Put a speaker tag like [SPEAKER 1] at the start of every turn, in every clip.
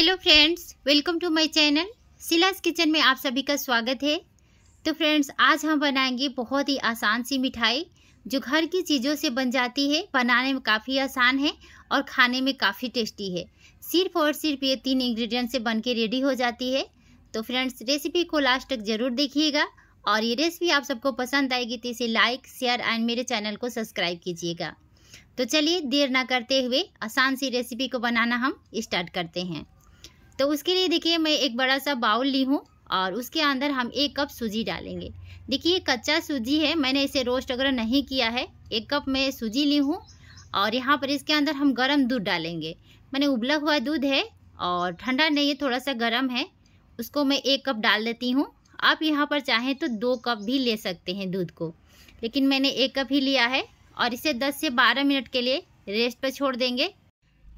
[SPEAKER 1] hello friends welcome to my channel Silas kitchen में आप सभी का स्वागत है तो फ्रेंड्स आज हम बनाएंगे बहुत ही आसान सी मिठाई जो घर की चीज़ों से बन जाती है बनाने में काफ़ी आसान है और खाने में काफ़ी टेस्टी है सिर्फ और सिर्फ ये तीन इंग्रेडिएंट से बन के रेडी हो जाती है तो फ्रेंड्स रेसिपी को लास्ट तक ज़रूर देखिएगा और ये रेसिपी आप सबको पसंद आएगी तो इसे लाइक शेयर एंड मेरे चैनल को सब्सक्राइब कीजिएगा तो चलिए देर ना करते हुए आसान सी रेसिपी को बनाना हम स्टार्ट करते हैं तो उसके लिए देखिए मैं एक बड़ा सा बाउल ली हूँ और उसके अंदर हम एक कप सूजी डालेंगे देखिए कच्चा सूजी है मैंने इसे रोस्ट वगैरह नहीं किया है एक कप मैं सूजी ली हूँ और यहाँ पर इसके अंदर हम गर्म दूध डालेंगे मैंने उबला हुआ दूध है और ठंडा नहीं है थोड़ा सा गर्म है उसको मैं एक कप डाल देती हूँ आप यहाँ पर चाहें तो दो कप भी ले सकते हैं दूध को लेकिन मैंने एक कप ही लिया है और इसे 10 से 12 मिनट के लिए रेस्ट पर छोड़ देंगे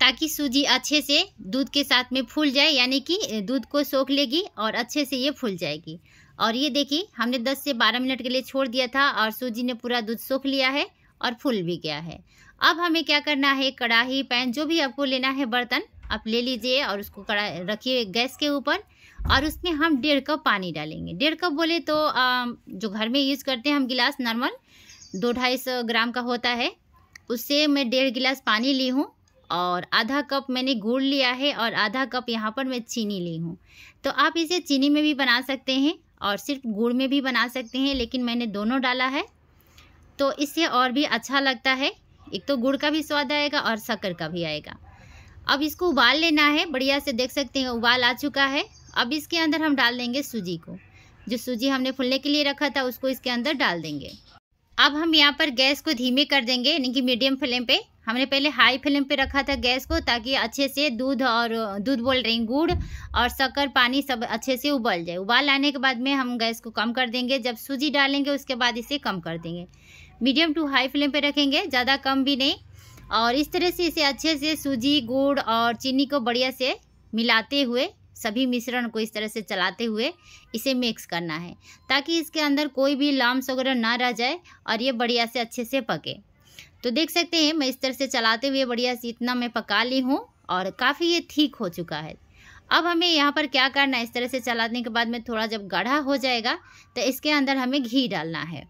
[SPEAKER 1] ताकि सूजी अच्छे से दूध के साथ में फूल जाए यानी कि दूध को सोख लेगी और अच्छे से ये फूल जाएगी और ये देखिए हमने 10 से 12 मिनट के लिए छोड़ दिया था और सूजी ने पूरा दूध सोख लिया है और फूल भी गया है अब हमें क्या करना है कढ़ाई पैन जो भी आपको लेना है बर्तन आप ले लीजिए और उसको कड़ा रखिए गैस के ऊपर और उसमें हम डेढ़ कप पानी डालेंगे डेढ़ कप बोले तो आ, जो घर में यूज़ करते हैं हम गिलास नॉर्मल दो ढाई सौ ग्राम का होता है उससे मैं डेढ़ गिलास पानी ली हूँ और आधा कप मैंने गुड़ लिया है और आधा कप यहाँ पर मैं चीनी ली हूँ तो आप इसे चीनी में भी बना सकते हैं और सिर्फ गुड़ में भी बना सकते हैं लेकिन मैंने दोनों डाला है तो इससे और भी अच्छा लगता है एक तो गुड़ का भी स्वाद आएगा और शक्कर का भी आएगा अब इसको उबाल लेना है बढ़िया से देख सकते हैं उबाल आ चुका है अब इसके अंदर हम डाल देंगे सूजी को जो सूजी हमने फुलने के लिए रखा था उसको इसके अंदर डाल देंगे अब हम यहाँ पर गैस को धीमे कर देंगे यानी कि मीडियम फ्लेम पे हमने पहले हाई फ्लेम पे रखा था गैस को ताकि अच्छे से दूध और दूध बोल रही गुड़ और शक्कर पानी सब अच्छे से उबल जाए उबाल आने के बाद में हम गैस को कम कर देंगे जब सूजी डालेंगे उसके बाद इसे कम कर देंगे मीडियम टू हाई फ्लेम पे रखेंगे ज़्यादा कम भी नहीं और इस तरह से इसे अच्छे से सूजी गुड़ और चीनी को बढ़िया से मिलाते हुए सभी मिश्रण को इस तरह से चलाते हुए इसे मिक्स करना है ताकि इसके अंदर कोई भी लाम्स वगैरह ना रह जाए और ये बढ़िया से अच्छे से पके तो देख सकते हैं मैं इस तरह से चलाते हुए बढ़िया से इतना मैं पका ली हूँ और काफ़ी ये ठीक हो चुका है अब हमें यहाँ पर क्या करना है इस तरह से चलाने के बाद में थोड़ा जब गाढ़ा हो जाएगा तो इसके अंदर हमें घी डालना है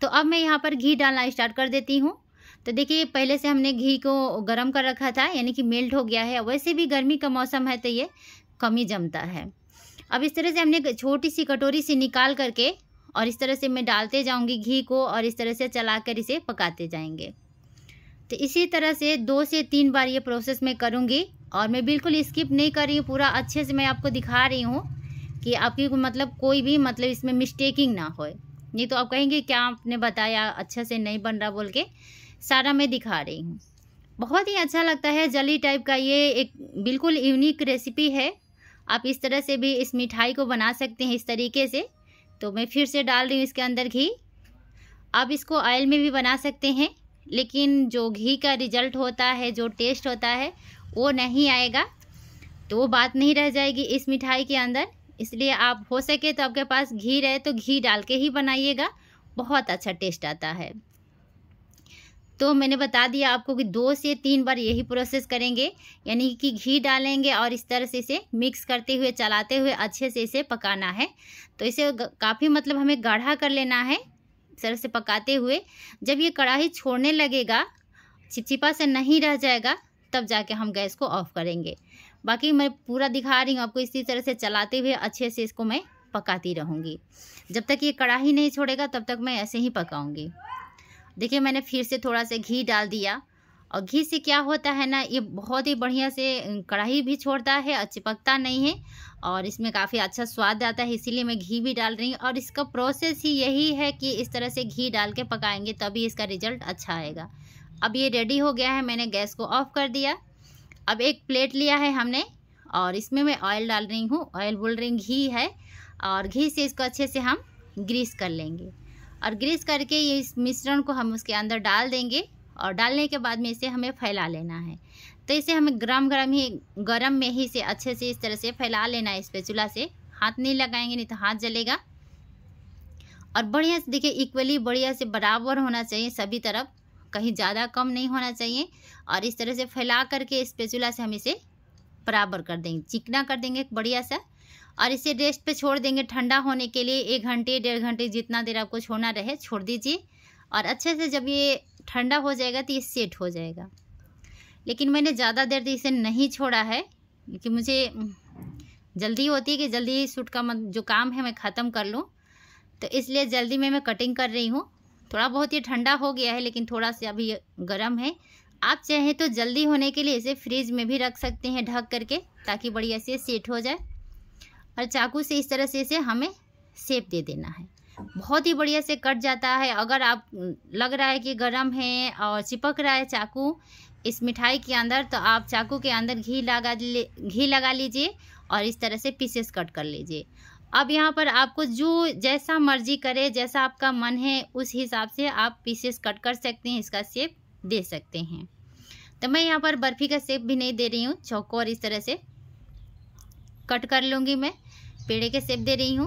[SPEAKER 1] तो अब मैं यहाँ पर घी डालना स्टार्ट कर देती हूँ तो देखिए पहले से हमने घी को गर्म कर रखा था यानी कि मेल्ट हो गया है वैसे भी गर्मी का मौसम है तो ये कमी जमता है अब इस तरह से हमने छोटी सी कटोरी से निकाल करके और इस तरह से मैं डालते जाऊँगी घी को और इस तरह से चला कर इसे पकाते जाएंगे तो इसी तरह से दो से तीन बार ये प्रोसेस मैं करूँगी और मैं बिल्कुल स्किप नहीं कर रही हूँ पूरा अच्छे से मैं आपको दिखा रही हूँ कि आपकी मतलब कोई भी मतलब इसमें मिस्टेकिंग ना हो नहीं तो आप कहेंगे क्या आपने बताया अच्छे से नहीं बन रहा बोल के सारा मैं दिखा रही हूँ बहुत ही अच्छा लगता है जली टाइप का ये एक बिल्कुल यूनिक रेसिपी है आप इस तरह से भी इस मिठाई को बना सकते हैं इस तरीके से तो मैं फिर से डाल रही हूँ इसके अंदर घी आप इसको ऑयल में भी बना सकते हैं लेकिन जो घी का रिजल्ट होता है जो टेस्ट होता है वो नहीं आएगा तो वो बात नहीं रह जाएगी इस मिठाई के अंदर इसलिए आप हो सके तो आपके पास घी रहे तो घी डाल के ही बनाइएगा बहुत अच्छा टेस्ट आता है तो मैंने बता दिया आपको कि दो से तीन बार यही प्रोसेस करेंगे यानी कि घी डालेंगे और इस तरह से इसे मिक्स करते हुए चलाते हुए अच्छे से इसे पकाना है तो इसे काफ़ी मतलब हमें गाढ़ा कर लेना है इस तरह से पकाते हुए जब ये कढ़ाई छोड़ने लगेगा चिपचिपा से नहीं रह जाएगा तब जाके हम गैस को ऑफ करेंगे बाकी मैं पूरा दिखा रही हूँ आपको इसी तरह से चलाते हुए अच्छे से इसको मैं पकाती रहूँगी जब तक ये कढ़ाई नहीं छोड़ेगा तब तक मैं ऐसे ही पकाऊँगी देखिए मैंने फिर से थोड़ा सा घी डाल दिया और घी से क्या होता है ना ये बहुत ही बढ़िया से कढ़ाई भी छोड़ता है और चिपकता नहीं है और इसमें काफ़ी अच्छा स्वाद आता है इसीलिए मैं घी भी डाल रही हूँ और इसका प्रोसेस ही यही है कि इस तरह से घी डाल के पकाएंगे तभी इसका रिजल्ट अच्छा आएगा अब ये रेडी हो गया है मैंने गैस को ऑफ कर दिया अब एक प्लेट लिया है हमने और इसमें मैं ऑयल डाल रही हूँ ऑयल बोल रही घी है और घी से इसको अच्छे से हम ग्रीस कर लेंगे और ग्रीस करके ये इस मिश्रण को हम उसके अंदर डाल देंगे और डालने के बाद में इसे हमें फैला लेना है तो इसे हमें गरम गरम ही गरम में ही इसे अच्छे से इस तरह से फैला लेना है इस पे चूल्हा से हाथ नहीं लगाएंगे नहीं तो हाथ जलेगा और बढ़िया से देखिए इक्वली बढ़िया से बराबर होना चाहिए सभी तरफ कहीं ज़्यादा कम नहीं होना चाहिए और इस तरह से फैला करके इस पेचूला से हम इसे बराबर कर देंगे चिकना कर देंगे बढ़िया सा और इसे रेस्ट पे छोड़ देंगे ठंडा होने के लिए एक घंटे डेढ़ घंटे जितना देर आपको छोड़ना रहे छोड़ दीजिए और अच्छे से जब ये ठंडा हो जाएगा तो ये सेट हो जाएगा लेकिन मैंने ज़्यादा देर तो इसे नहीं छोड़ा है क्योंकि मुझे जल्दी होती है कि जल्दी सूट का जो काम है मैं ख़त्म कर लूँ तो इसलिए जल्दी में मैं कटिंग कर रही हूँ थोड़ा बहुत ये ठंडा हो गया है लेकिन थोड़ा सा अभी गर्म है आप चाहें तो जल्दी होने के लिए इसे फ्रिज में भी रख सकते हैं ढक करके ताकि बढ़िया से सेट हो जाए और चाकू से इस तरह से इसे हमें सेप दे देना है बहुत ही बढ़िया से कट जाता है अगर आप लग रहा है कि गर्म है और चिपक रहा है चाकू इस मिठाई के अंदर तो आप चाकू के अंदर घी लगा घी लगा लीजिए और इस तरह से पीसेस कट कर लीजिए अब यहाँ पर आपको जो जैसा मर्जी करे जैसा आपका मन है उस हिसाब से आप पीसेस कट कर सकते हैं इसका सेप दे सकते हैं तो मैं यहाँ पर बर्फ़ी का सेप भी नहीं दे रही हूँ चौको और इस तरह से कट कर लूँगी मैं पेड़े के सेप दे रही हूँ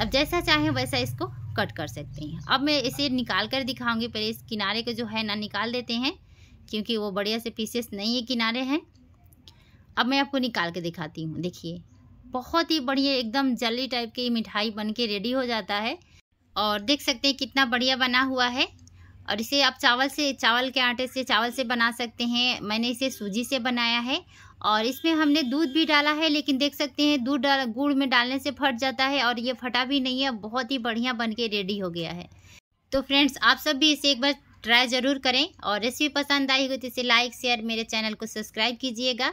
[SPEAKER 1] अब जैसा चाहें वैसा इसको कट कर सकते हैं अब मैं इसे निकाल कर दिखाऊँगी पहले इस किनारे को जो है ना निकाल देते हैं क्योंकि वो बढ़िया से पीसेस नहीं है किनारे हैं अब मैं आपको निकाल के दिखाती हूँ देखिए बहुत ही बढ़िया एकदम जली टाइप की मिठाई बन के रेडी हो जाता है और देख सकते हैं कितना बढ़िया बना हुआ है और इसे आप चावल से चावल के आटे से चावल से बना सकते हैं मैंने इसे सूजी से बनाया है और इसमें हमने दूध भी डाला है लेकिन देख सकते हैं दूध गुड़ में डालने से फट जाता है और ये फटा भी नहीं है बहुत ही बढ़िया बन के रेडी हो गया है तो फ्रेंड्स आप सब भी इसे एक बार ट्राई ज़रूर करें और रेसिपी पसंद आई हो तो इसे लाइक शेयर मेरे चैनल को सब्सक्राइब कीजिएगा